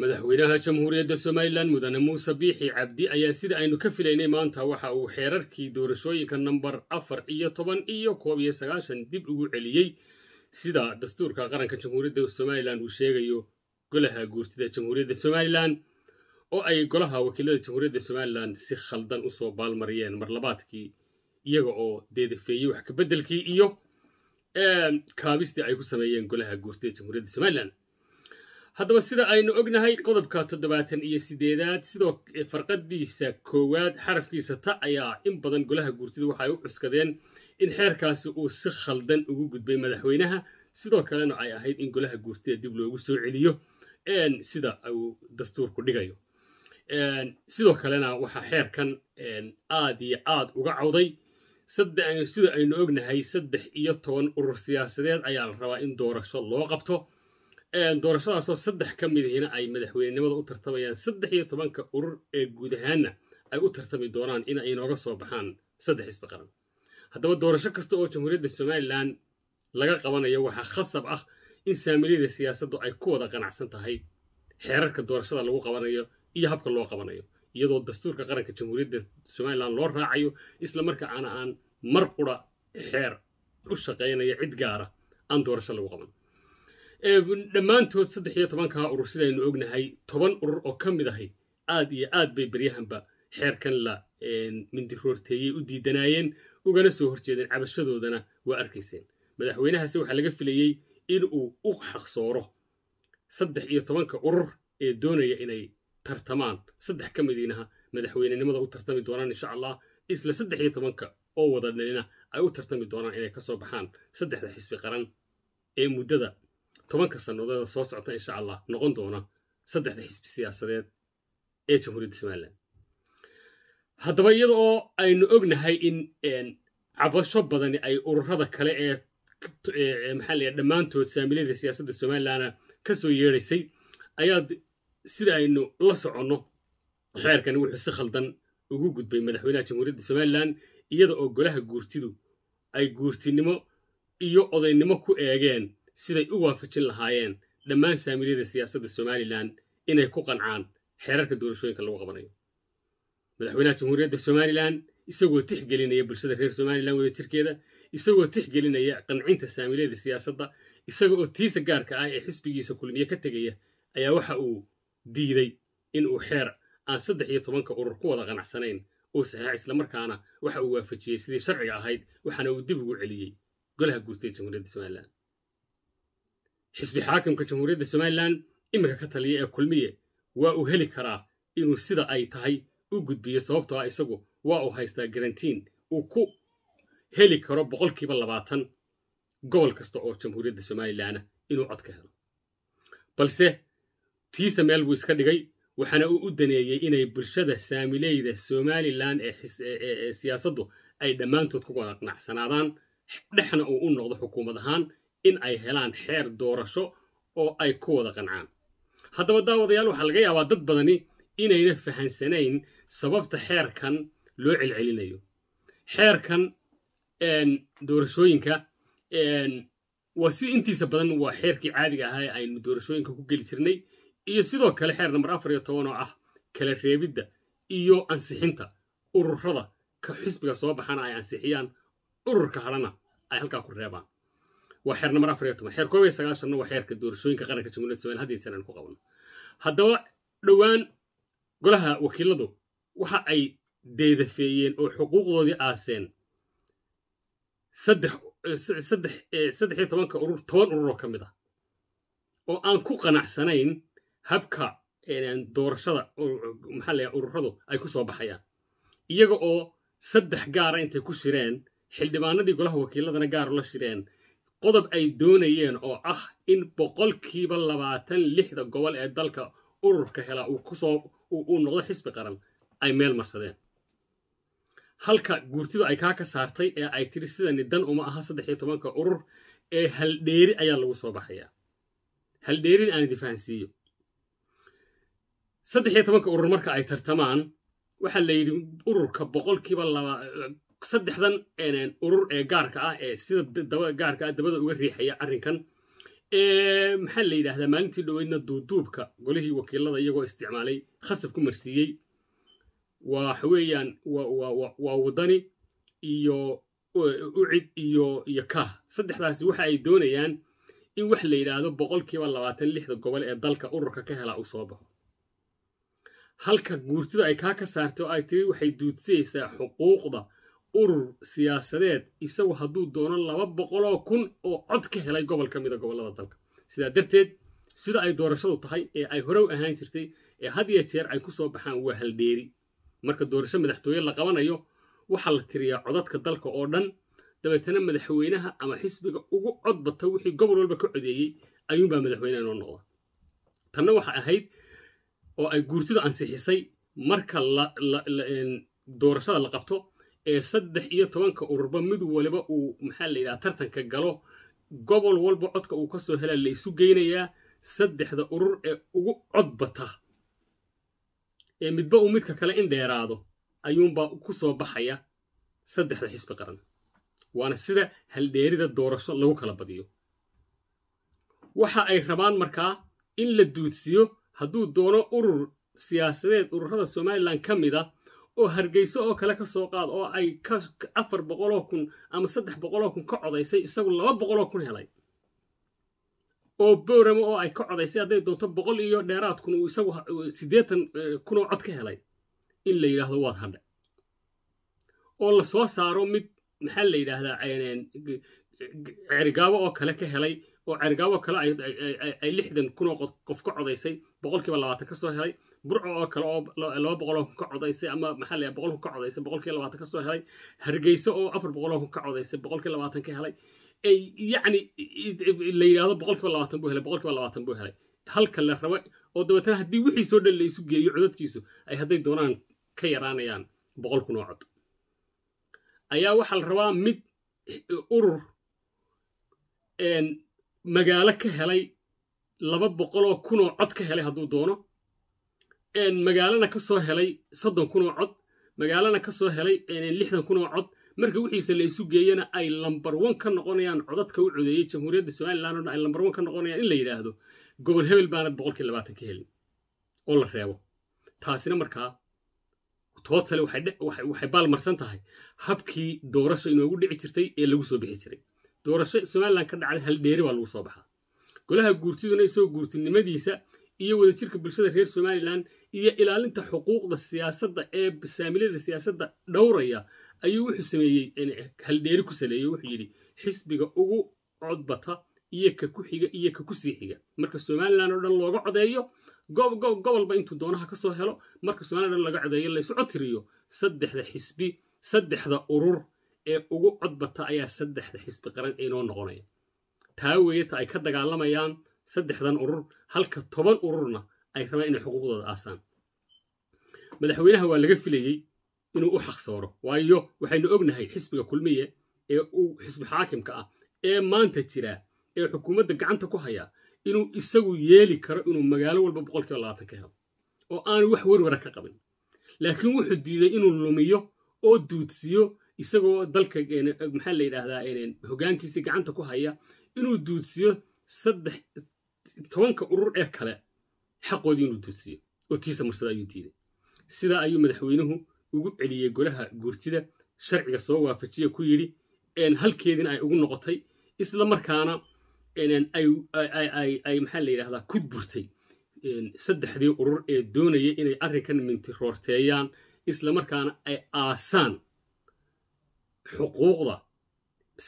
madaxweynaha jamhuuriyadda somalilan mudane muuse biixi cabdi ayaa sida aynu ka filaynay maanta waxa uu xeerarkii doorashooyinka nambar afar iyo toban iyo koob iyo sagaashan dib ugu celiyey sida dastuurka qaranka jamhuuriyadda somalilan uu sheegayo golaha guurtida jamhuuriyadda somalilan oo ay golaha wakiilada jamhuuriyadda somalilan si khaldan usoo baalmariyeen marlabaadkii iyaga oo deedafeeyey wax kabeddelkii iyo kaabistii ay ku sameeyeen golaha guurtida jamhuuriyadda somalilan haddaba sida aynu ognahay qodobka toddobaatan iyo siddeedaad sidoo farqadiisa koowaad xarafkiisa ta ayaa in badan golaha guurtida waxay u cuskadeen in xeerkaasi uu si khaldan ugu gudbay madaxweynaha sidoo kalena ay ahayd in golaha guurtida dib loogu soo celiyo sida uu dastuurku dhigayo sidoo kalena waxaa xeerkan aad iyo aad uga cawday sida aynu ognahay saddex iyo toban urur siyaasadeed ayaa la rabaa in doorasho loo qabto doorashadaasoo saddex ka midihina ay madaxweynenimada u tartamayaan saddex iyo tobanka urur ee guud ahaana ay u tartami doonaan in ay inooga soo baxaan saddex isba qaran haddaba doorasho kasta oo jamhuuriyadda somalilan laga qabanayo waxaa khasab ah in saamiliyada siyaasaddu ay ku wada qanacsan tahay xeerarka doorashada lagu qabanayo iyo habka loo qabanayo iyadoo dastuurka qaranka jamhuuriyadda somalilan loo raacayo isla aana aan mar qura xeer u shaqaynaya cid gaara aan doorasho lagu qaban dhammaantood saddex iyo tobankaa urur sidaynu ognahay toban urur oo ka mid ahay aad iyo aad bay baryahanba xeerkan la mindiroorteeyey u diidanaayeen ugana soo horjeedeen cabashadoodana waa arkayseen madaxweynahaasi waxaa laga filayey in uu u xaqsooro saddex iyo tobanka urur ee doonaya inay tartamaan saddex ka midiinaha madaxweynenimada u tartami doonaan insha allah isla saddex iyo tobanka oo wadadhanina ay u tartami doonaan inay ka soo baxaan saddexda xisbi qaran ee muddada tobanka sannadood soo socota insha allah noqon doona saddexda xisbi siyaasadeed ee jamhuuriyadda somalilan haddaba iyada oo aynu ognahay in cabasho badani ay ururada kale ee maxaa layaha dhammaantood saamilayda siyaasadda somalilanna ka soo yeedraysay ayaad sida aynu la soconno xeerkani wuxuu si khaldan ugu gudbay madaxweynaha jamhuuriyadda somalilan iyada oo golaha guurtidu ay guurtinimo iyo odaynimo ku eegeen siday u waafajin lahaayeen dhammaan saamiliyada siyaasadda somalilan inay ku qancaan xeerarka doorashooyinka lagu qabanayo madaxweynaha jamhuuriyadda somalilan isagoo tixgelinaya bulshada reer somalilan wadajirkeeda jirkeeda isagoo tixgelinaya qancinta saamiliyada siyaasadda isaga oo tiisa gaarka ah ee xisbigiisa kulmiye ka tegaya ayaa waxa uu diiday in uu xeer aan saddex iyo tobanka urur ku wada qanacsanayn uu saxeex islamarkaana waxa uu waafajiyey sidii sharciga ahayd waxaana uu dib ugu celiyey golaha guurta jamhuuriyadda somalilan xisbi xaakamka jamhuuriyadda somalilan iminka ka taliya ee kulmiye waa uu heli karaa inuu sida ay tahay u gudbiyo sababtoo ah isagu waa uu haystaa garantiin uu ku heli karo boqolkiiba labaatan gobol kasta oo jamhuuriyadda somalilanah inuu cod ka helo balse tiise meel buu iska dhigay waxaana uu u daneeyey inay bulshada saamileyda somalilan ee siyaasaddu ay dhammaantood ku wada qanacsanaadaan dhexna uu u noqdo xukuumad ahaan in ay helaan xeer doorasho oo ay ku wada qancaan haddaba daawadayaal waxaa laga yaabaa dad badani inayna fahansanayn sababta xeerkan loo celcelinayo xeerkan doorashooyinka waa si intiisa badan waa xeerkii caadiga ahaa ee aynu doorashooyinka ku geli jirnay iyo sidoo kale xeer namber afar iyo toban oo ah kala reebidda iyo ansixinta ururada ka xisbiga soo baxana ay ansixiyaan ururka hadhana ay halkaa ku reebaan waa xeer namar afar iyo toban xeer koob iyo sagaashanna waa xeerka doorashooyinka qaranka jamhuuriyadda somalia haddii sanaan ku qabno haddaba dhowaan golaha wakiiladu waxa ay deedafeeyeen oo xuquuqdoodii aaseen saddex eh, iyo tobanka urur toban urur oo ka mid ah oo aan ku qanacsanayn habka eh, doorashada maxaa la ururadu ay ku soo baxayaan iyaga oo saddex gaara intay ku shireen xildhibaanadii golaha wakiiladana gaar la shireen qodob ay doonayeen oo ah in boqolkiiba labaatan lixda gobol ee dalka ururka helaa uu uu noqdo xisbi qaran ay meel marsadeen halka guurtidu ay kaa ka saartay ee ay tiri sidani dan uma aha saddex iyo tobanka urur ee haldheeri ayaa lagu soo baxayaa haldheerin aan difahansiiyo saddex iyo tobanka urur marka ay tartamaan waxaa la yidhi ururka boqolkiiba saddexdan urur ee gaarka ah ee sida gaarka ah dabada uga riixaya arrinkan maxaa la yidhaahdaa maalintii dhoweydna duuduubka golihii wakiilada iyagoo isticmaalay khasab ku marsiiyey waxa weeyaan waa wadani iyo ucid iyo iyo kah saddexdaasi waxa ay doonayaan in wax la yidhaahdo boqolkiiba labaatan lixda gobol ee dalka ururka ka hela uu soo baxo halka guurtida ay kaa ka saarto ay tiri waxay duudsiyaysaa xuquuqda urur siyaasadeed isagu hadduu doono laba boqoloo kun oo cod ka helay gobol ka mid a gobollada dalka sidaa darteed sida ay doorashadu tahay ee ay horew ahaan jirtay ee had iyo jeer ay ku soo baxaan waa haldheeri marka doorasho madaxtooye la qabanayo waxaa la tiriyaa codadka dalka oo dhan dabeetana madaxweynaha ama xisbiga ugu cod bata wixii gobol walba ka codeeyey ayuunbaa madaxweynaha inoo noqda tanna waxa ahayd oo ay guurtidu ansixisay marka doorashada la qabto ee saddex iyo tobanka ururba mid waliba uu maxaa la yidhaha tartanka galo gobol walba codka uu ka soo helaa la isu geynayaa saddexda urur ee ugu codbata ee midba uu midka kale in dheeraado ayuunbaa ku soo baxaya saddexda xisbi qaran waana sida haldheerida doorasho lagu kala badiyo waxa ay rabaan markaa in la duudsiyo hadduu doono urur siyaasadeed ururada somalilan ka mid a oo hargeyso oo kale ka soo qaad oo ay afar boqol oo kun ama saddex boqoloo kun ka codaysay isagu laba boqoloo kun helay oo boorama oo ay ka codaysay hadday doonto boqol iyo dheeraad kun uu isagu siddeetan eh, kun oo cod ka helay in la yidhaahdo waad hadhe oo la soo saaro mid maxaa la yidhaahdaa cerigaabo oo kale ka helay oo cerigaabo kale ay lixdan kun kunoo qof ka codaysay boqolkiiba labaatan ka soo helay burco oo kale oo laba boqol oo kun ka codaysay ama maxaa layaa boqol kun ka codaysay boqolkii labaatan kasoo helay hargeyso oo afar boqol oo kun ka codaysay boqolkii labaatan ka helay yacni la yidhaahdo boqolkiiba labaatan buu helay boqolkiiba labaatan buu helay halka la rabo oo dabeetana haddii wixii soo dhan la isu geeyo codadkiisu ay hadday doonaan ka yaraanayaan boqol kun oo cod ayaa waxaa la rabaa mid urur magaalo ka helay laba boqol oo kun oo cod ka helay hadduu doono magaalana kasoo helay soddon kun oo cod magaalana kasoo helay lixdan kun oo cod marka wixiisa la geeyana ay lambar on ka noqonayaan codadka u codeeyey jamhuuriyadda somalilan o dhan ay lambar on ka noqonayaan in la yidhaahdo gobol hebel baanad boqolkii labaatan ka helin oo la reebo taasina markaa tootale waxay marsan tahay habkii doorasho inoogu dhici jirtay ee lagu soo bixi jiray doorasho somalilan ka dhacday haldheeri baa lagu soo baxaa golaha guurtiduna isagoo guurtinimadiisa iyo wadajirka bulshada reer somalilan iyo ilaalinta xuquuqda siyaasadda ee saamilada siyaasadda dhowraya ayuu wuxuu sameeyey haldheeri ku saleeyey wuxuu yidhi xisbiga ugu codbata iyo ka ku xiga iyo ka kusii xiga marka somalilan oo dhan looga codeeyo gobolba intuu doonaha kasoo helo marka somalilan dhan laga codeeyo laysu codtiriyo saddexda xisbi saddexda urur ee ugu codbata ayaa saddexda xisbi qaran inoo noqonaya taa weeyata ay ka dagaalamayaan saddexdan urur halka toban ururna ay rabaan inay xuquuqdooda aasaan madaxweynaha waa laga filayey inuu u xaqsooro waayo waxaynu ognahay xisbiga kulmiye ee xisbi xaakimka ah ee maanta jira ee xukuumadda gacanta ku haya inuu isagu yeeli karo inuu magaalo walba boqolkiiba labaatan ka helo oo aanu wax werwara ka qabin laakiin wuxuu diiday inuu lumiyo oo duudsiyo isagoo dalka maxaa la yidhaahdaa hoggaankiisii gacanta ku haya inuu duudsiyo saddex tobanka urur ee kale xaqoodii inuu duudsiyo oo tiisa marsada ayuu diiday sidaa ayuu madaxweynuhu ugu celiyey golaha guurtida sharciga soo waafajiya ku yidhi halkeedina ay ugu noqotay isla markaana ay maxaa la yidhahdaa ku burtay saddexdii urur ee doonaya inay arrinkan mintiroorteeyaan isla markaana ay aasaan xuquuqda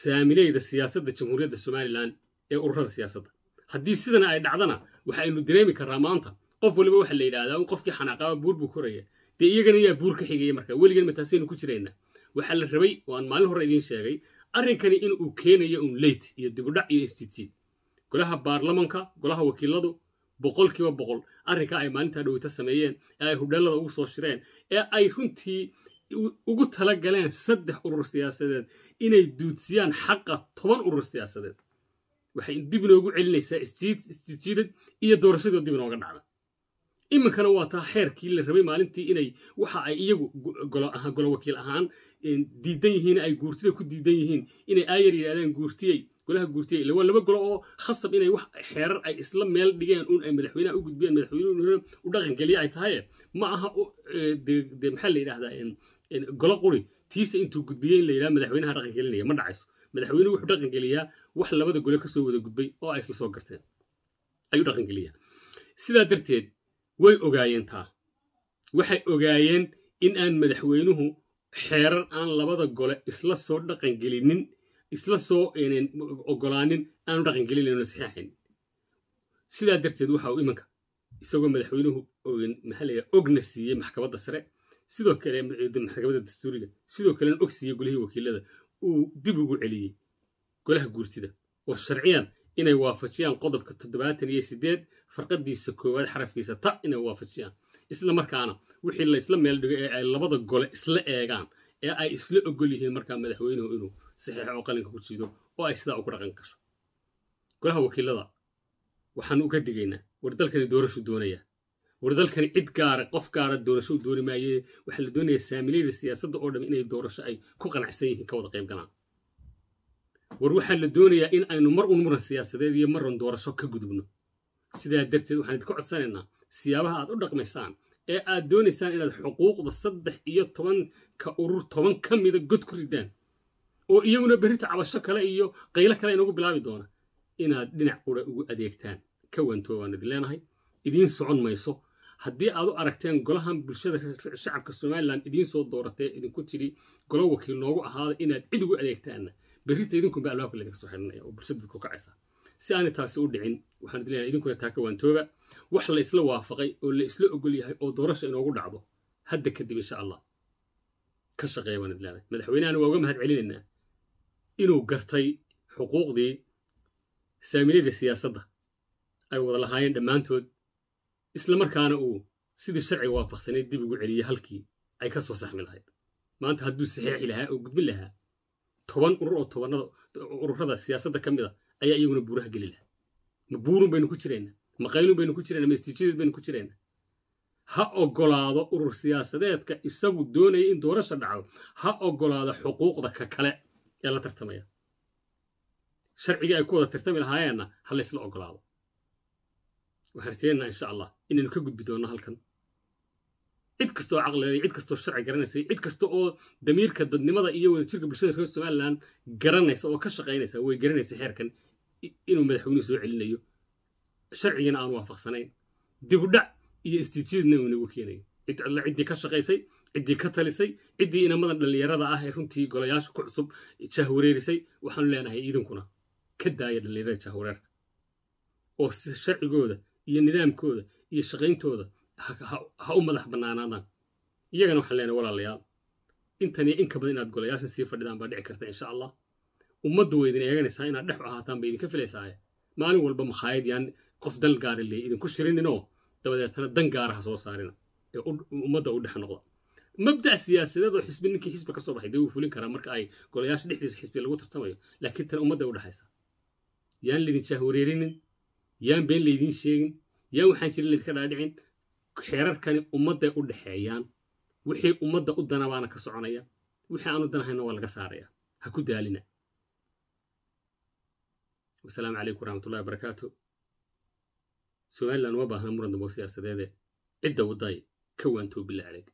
saamileyda siyaasadda jamhuuriyadda somalilan ee ururada siyaasadda haddii sidana ay dhacdana waxa aynu dareemi karaa maanta qof waliba waxa la yidhahdaa qofkii xanaaqaaba buur buu koraya dee iyagana yaa buur ka xigaya marka weligan mataasaynu ku jiraynaa waxaa la rabay waan maalin hore idiin sheegay arrinkani inuu keenayo un leyt iyo dibudhac iyo institute golaha baarlamanka golaha wakiiladu boqolkiiba boqol arrinkaa ay maalintaa dhoweyta sameeyeen ee ay hudheelada ugu soo shireen ee ay runtii ugu tala galeen saddex urur siyaasadeed inay duudsiyaan xaqa toban urur siyaasadeed waxay dib inoogu celinaysaa istijiidad iyo doorashadoo dib inooga dhacda iminkana waa taa xeerkii la rabay maalintii inay waxa ay iyagu golo wakiil ahaan diidan yihiin ay guurtida ku diidan yihiin inay aayar yidhahdaan guurtiyey golaha guurtiyey waa laba golo oo khasab inay wax xeerar ay isla meel dhigeen un ay madaxweynaha u gudbiyaan madaxweynuhu u dhaqangeliye ay tahaye ma aha de maxaa la yidhahdaa golo quri tiisa intuu gudbiyey in la yidhaha madaxweynaha dhaqangelinaya ma dhacayso madaxweynuhu wuxuu dhaqangeliyaa wax labada gole kasoo wada gudbay oo ay isla soo garteen ayuu dhaqangeliyaa sidaa darteed way ogaayeen taa waxay ogaayeen in aan madaxweynuhu xeerar aan labada gole isla soo dhaqangelinin isla soo ogolaanin aanu dhaqangelinayno saxiixayn sidaa darteed waxa uu imanka isagoo madaxweynuhu maxaa ogna siiyey maxkamadda sare sidoo kale maxkamadda dastuuriga sidoo kalena og siiyey golihii wakiilada uu dib ugu celiyey golaha guurtida oo sharciyan inay waafajiyaan qodobka toddobaatan iyo siddeed farqadiisa koowaad xarafkiisa ta inay waafajiyaan isla markaana wixii laysla meel dhigo ee ay labada gole isla eegaan ee ay isla ogol yihiin markaa madaxweynuhu inuu saxiixo oo qalinka ku jiido oo ay sidaa ugu dhaqan gasho golaha wakiilada waxaanu uga digaynaa war dalkani doorashuu doonayaa war dalkani cid gaara qof gaara doorasho u dooni maaye waxaa la doonayaa saamilyada siyaasadda oo dham inay doorasho ay ku qanacsan yihiin ka wada qayb galaan war waxaa la doonayaa in aynu mar un muran siyaasadeed iyo marun doorasho ka gudubno sidaa darteed waxaan idinku codsanaynaa siyaabaha aad u dhaqmaysaan ee aad doonaysaan inaad xuquuqda saddex iyo tobanka urur toban ka mida god ku ridaan oo iyaguna berrita cabasho kale iyo qaylo kale inagu bilaabi doona inaad dhinac qura ugu adeegtaan ka wanto waan idin leenahay idiin socon mayso haddii aad u aragteen golahan bulshada shacabka somalilan idiin soo dooratee idinku tidhi golo wakiil noogu ahaada inaad cid ugu adeegtaanna berrita idinkunba albaabka laydinka soo xidhanaya oo bulshada dadku kacaysa si aanay taasi u dhicin waxaan idin leeyahay idinkuna taa ka waantooba wax la isla waafaqay oo la isla ogol yahay oo doorasha inoogu dhacdo hadda kadib insha allah ka shaqeeya waan idin leeyahay madaxweynahana waa uga mahad celinaynaa inuu gartay xuquuqdii saamiliyada siyaasadda ay wada lahaayeen dhammaantood isla markaana uu sidii sharciga waafaqsanayd dib ugu celiyey halkii ay ka soo saxmi lahayd maanta hadduu saxiixi lahaa oo gudbin lahaa toban urur oo tobanada ururada siyaasadda ka mid a ayaa iyaguna buuraha geli laha ma buurun baynu ku jirayna ma qaylun baynu ku jirayna ma istiijadeed baynu ku jirayna ha ogolaado urur siyaasadeedka isagu doonaya in doorasha dhaco ha ogolaado xuquuqda ka kale ee la tartamaya sharcigii ay ku wada tartami lahaayeenna ha laysla ogolaado waxaan rajaynaynaa insha allah inaynu ka gudbi doonno halkan cid kastoo caqlileeday cid kastoo sharci garanaysay cid kasta oo damiirka dadnimada iyo wadajirka bulshada reer somalilan garanaysa oo ka shaqaynaysa way garanaysa xeerkan inuu madaxweynuhu soo celinayo sharcigana aanu waafaqsanayn dibudhac iyo institutna uu nagu keenayo cidla ciddii ka shaqaysay ciddii ka talisay ciddii inamadan dhallinyarada ah ee runtii golayaasha ku cusub jahwareerisay waxaanu leenahay idinkuna ka daaya dhallinyarada jahwareerka oo sharcigooda iyo nidaamkooda iyo shaqayntooda ha u madax bannaanaadaan iyagana waxaan leenahay walaalayaal intaniyo ka badan inaad golayaasha sii fadhidaan baa dhici karta insha allah ummaddu way idin eeganaysaa inaad dhexu ahaataan bay idinka filaysaaye maalin walba makhaayad yaan qof dal gaar illee idinku shirininoo dabadeetana dan gaara ha soo saarina ee ummadda u dhex noqda mabdac siyaasadeed oo xisbi ninkii xisbi ka soo baxay dee wuu fulin karaa marka ay golayaasha dhexdiisa xisbi lagu tartamayo laakiin tan ummadda u dhexaysa yaan laydin jahwareerinin yaan been laydin sheegin yaan waxaan jirin laydinka dhaadhicin xeerarkani ummadday u dhexeeyaan wixii ummadda u dana baana ka soconaya wixii aanu danahayna waa laga saaraya ha ku daalina wasalaamu calaykum waraxmatullahi barakaatu somalilan uma baahna muran dambo siyaasadeede cidda waddaay ka waantoo bilaa